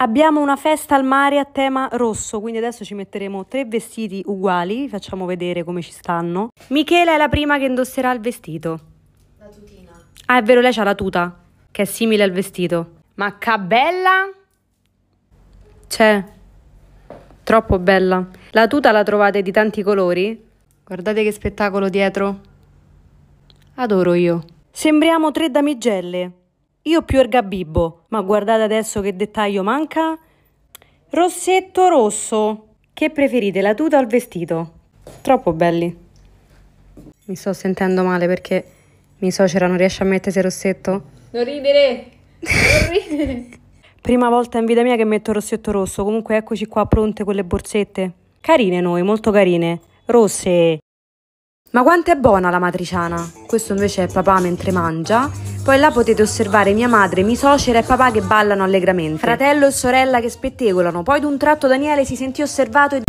Abbiamo una festa al mare a tema rosso, quindi adesso ci metteremo tre vestiti uguali, vi facciamo vedere come ci stanno. Michela è la prima che indosserà il vestito. La tutina. Ah, è vero, lei ha la tuta, che è simile al vestito. Ma che bella! C'è. Cioè, troppo bella. La tuta la trovate di tanti colori. Guardate che spettacolo dietro. Adoro io. Sembriamo tre damigelle. Io più ergabibbo, ma guardate adesso che dettaglio manca. Rossetto rosso. Che preferite, la tuta o il vestito? Troppo belli. Mi sto sentendo male perché mia suocera non riesce a mettersi il rossetto. Non ridere! Non ridere! Prima volta in vita mia che metto rossetto rosso, comunque eccoci qua pronte con le borsette. Carine noi, molto carine. Rosse! Ma quanto è buona la matriciana? Questo invece è papà mentre mangia. Poi là potete osservare mia madre, mia suocera e papà che ballano allegramente. Fratello e sorella che spettegolano. Poi d'un tratto Daniele si sentì osservato e